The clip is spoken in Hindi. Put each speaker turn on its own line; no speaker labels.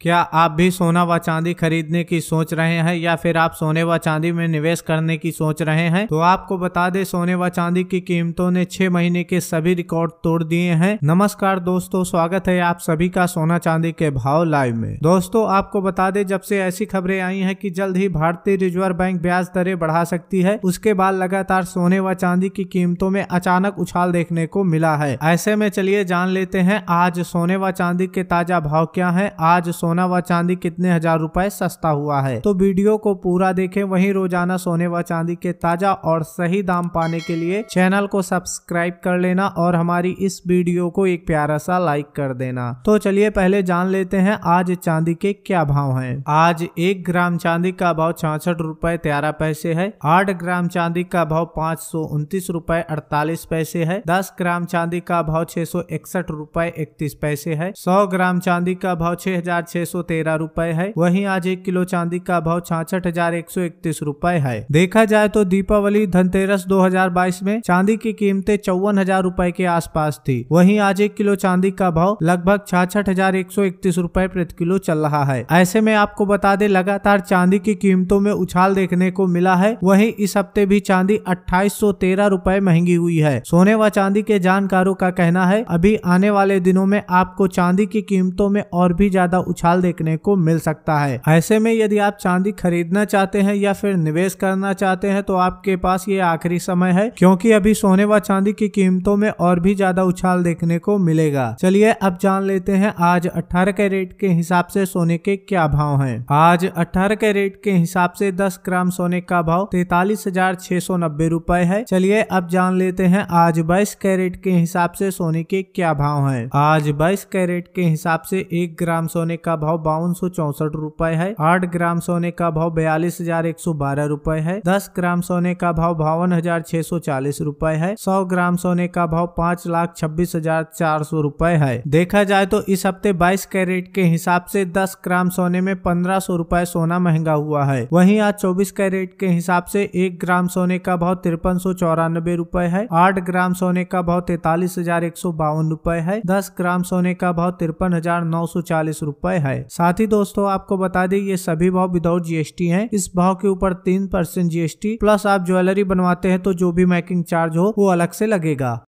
क्या आप भी सोना व चांदी खरीदने की सोच रहे हैं या फिर आप सोने व चांदी में निवेश करने की सोच रहे हैं तो आपको बता दें सोने व चांदी की कीमतों ने छह महीने के सभी रिकॉर्ड तोड़ दिए हैं नमस्कार दोस्तों स्वागत है आप सभी का सोना चांदी के भाव लाइव में दोस्तों आपको बता दें जब से ऐसी खबरें आई है की जल्द ही भारतीय रिजर्व बैंक ब्याज दरें बढ़ा सकती है उसके बाद लगातार सोने व चांदी की कीमतों में अचानक उछाल देखने को मिला है ऐसे में चलिए जान लेते हैं आज सोने व चांदी के ताजा भाव क्या है आज सोना व चांदी कितने हजार रुपए सस्ता हुआ है तो वीडियो को पूरा देखें वहीं रोजाना सोने व चांदी के ताजा और सही दाम पाने के लिए चैनल को सब्सक्राइब कर लेना और हमारी इस वीडियो को एक प्यारा सा लाइक कर देना तो चलिए पहले जान लेते हैं आज चांदी के क्या भाव है आज एक ग्राम चांदी का भाव छाछठ रूपए तेरह पैसे है आठ ग्राम चांदी का भाव पाँच सौ उन्तीस रूपए अड़तालीस पैसे है दस ग्राम चांदी का भाव छह सौ इकसठ रूपए इकतीस पैसे है सौ ग्राम चांदी का भाव छह हजार छह छह सौ तेरह रूपए है वहीं आज एक किलो चांदी का भाव छाछठ हजार एक सौ इकतीस रूपए है देखा जाए तो दीपावली धनतेरस 2022 में चांदी की कीमतें चौवन हजार रूपए के आसपास थी वहीं आज एक किलो चांदी का भाव लगभग छाछठ हजार एक सौ इकतीस रूपए प्रति किलो चल रहा है ऐसे में आपको बता दे लगातार चांदी की कीमतों में उछाल देखने को मिला है वही इस हफ्ते भी चांदी अट्ठाईस सौ तेरह रूपए महंगी हुई है सोने व चांदी के जानकारों का कहना है अभी आने वाले दिनों में आपको चांदी की कीमतों में और भी ज्यादा उछाल उछाल देखने को मिल सकता है ऐसे में यदि आप चांदी खरीदना चाहते हैं या फिर निवेश करना चाहते हैं तो आपके पास ये आखिरी समय है क्योंकि अभी सोने व चांदी की कीमतों में और भी ज्यादा उछाल देखने को मिलेगा चलिए अब जान लेते हैं आज अठारह कैरेट के हिसाब से सोने के क्या भाव है आज अठारह कैरेट के हिसाब से दस ग्राम सोने का भाव तैतालीस हजार छह सौ नब्बे रूपए है चलिए अब जान लेते हैं आज बाईस कैरेट के हिसाब से सोने के क्या भाव है आज बाईस कैरेट के हिसाब से एक ग्राम सोने का भाव बावन सौ चौसठ रूपए है आठ ग्राम सोने का भाव बयालीस हजार एक सौ बारह रूपए है दस ग्राम सोने का भाव बावन हजार छह सौ चालीस रूपए है सौ ग्राम सोने का भाव पाँच लाख छब्बीस हजार चार सौ रूपए है देखा जाए तो इस हफ्ते बाईस कैरेट के हिसाब से दस ग्राम सोने में पंद्रह सौ रूपए सोना महंगा हुआ है वहीं आज चौबीस कैरेट के हिसाब से एक ग्राम सोने का भाव तिरपन सौ चौरानबे रूपए है आठ ग्राम सोने का भाव तैतालीस हजार एक सौ बावन रूपए है दस ग्राम सोने का भाव तिरपन हजार नौ सौ चालीस रूपए है है साथ ही दोस्तों आपको बता दें ये सभी भाव विदाउट जीएसटी है इस भाव के ऊपर तीन परसेंट जीएसटी प्लस आप ज्वेलरी बनवाते हैं तो जो भी मैकिंग चार्ज हो वो अलग से लगेगा